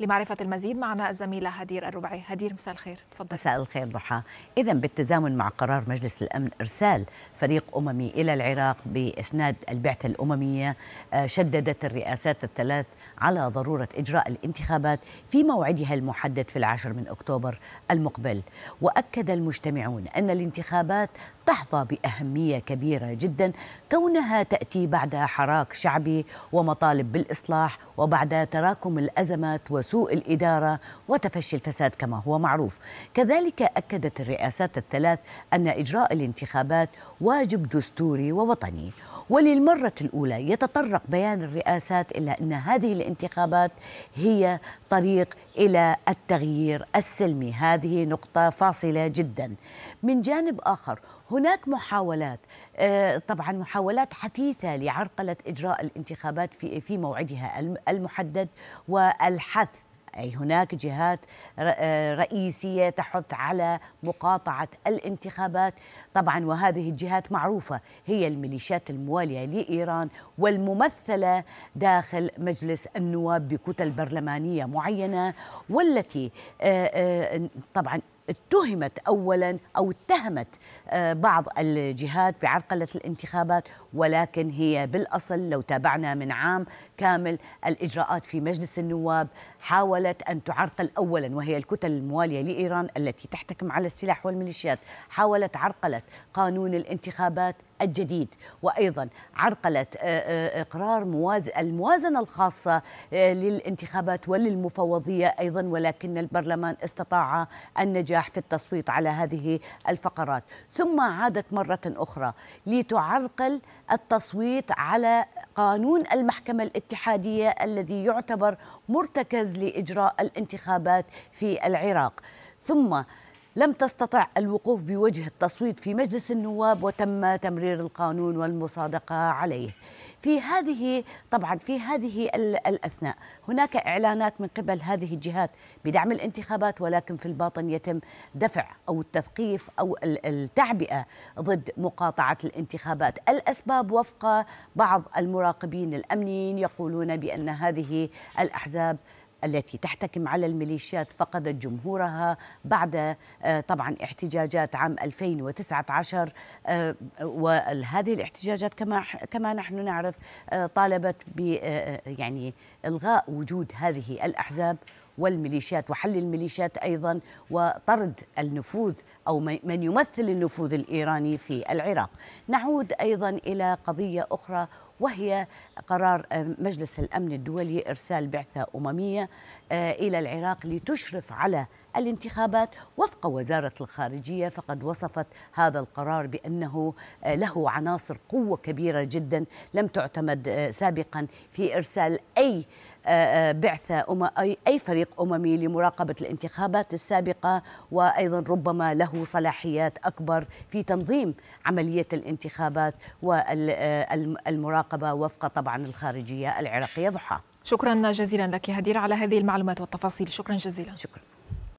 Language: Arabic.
لمعرفة المزيد معنا الزميلة هدير الربعي هدير مساء الخير تفضل مساء الخير ضحى إذا بالتزامن مع قرار مجلس الأمن إرسال فريق أممي إلى العراق بإسناد البعثة الأممية آه، شددت الرئاسات الثلاث على ضرورة إجراء الانتخابات في موعدها المحدد في العاشر من أكتوبر المقبل وأكد المجتمعون أن الانتخابات تحظى بأهمية كبيرة جدا كونها تأتي بعد حراك شعبي ومطالب بالإصلاح وبعد تراكم الأزمات وسوء الإدارة وتفشي الفساد كما هو معروف كذلك أكدت الرئاسات الثلاث أن إجراء الانتخابات واجب دستوري ووطني وللمرة الأولى يتطرق بيان الرئاسات إلى أن هذه الانتخابات هي طريق إلى التغيير السلمي هذه نقطة فاصلة جدا من جانب آخر هناك محاولات آه، طبعا محاولات حثيثة لعرقلة إجراء الانتخابات في موعدها المحدد والحث أي هناك جهات آه، رئيسية تحث على مقاطعة الانتخابات طبعا وهذه الجهات معروفة هي الميليشيات الموالية لإيران والممثلة داخل مجلس النواب بكتل برلمانية معينة والتي آه، آه، طبعا اتهمت اولا او اتهمت آه، بعض الجهات بعرقله الانتخابات ولكن هي بالاصل لو تابعنا من عام كامل الاجراءات في مجلس النواب حاولت ان تعرقل اولا وهي الكتل المواليه لايران التي تحتكم على السلاح والميليشيات حاولت عرقله قانون الانتخابات الجديد وأيضا عرقلة آه، آه، إقرار مواز... الموازنة الخاصة آه، للانتخابات وللمفوضية أيضا ولكن البرلمان استطاع النجاح في التصويت على هذه الفقرات ثم عادت مرة أخرى لتعرقل التصويت على قانون المحكمة الاتحادية الذي يعتبر مرتكز لإجراء الانتخابات في العراق ثم لم تستطع الوقوف بوجه التصويت في مجلس النواب وتم تمرير القانون والمصادقه عليه. في هذه طبعا في هذه الاثناء هناك اعلانات من قبل هذه الجهات بدعم الانتخابات ولكن في الباطن يتم دفع او التثقيف او التعبئه ضد مقاطعه الانتخابات، الاسباب وفق بعض المراقبين الامنيين يقولون بان هذه الاحزاب التي تحتكم على الميليشيات فقدت جمهورها بعد آه، طبعا احتجاجات عام 2019 آه، وهذه الاحتجاجات كما كما نحن نعرف آه، طالبت ب يعني الغاء وجود هذه الاحزاب والميليشيات وحل الميليشيات ايضا وطرد النفوذ او من يمثل النفوذ الايراني في العراق. نعود ايضا الى قضيه اخرى وهي قرار آه، مجلس الامن الدولي ارسال بعثه امميه آه، الى العراق لتشرف على الانتخابات وفق وزاره الخارجيه فقد وصفت هذا القرار بانه آه، له عناصر قوه كبيره جدا لم تعتمد سابقا في ارسال اي بعثة أم أي فريق أممي لمراقبة الانتخابات السابقة وأيضا ربما له صلاحيات أكبر في تنظيم عملية الانتخابات والمراقبة المراقبة وفق طبعا الخارجية العراقية ضحى شكرا جزيلا لك هدير على هذه المعلومات والتفاصيل شكرا جزيلا شكرا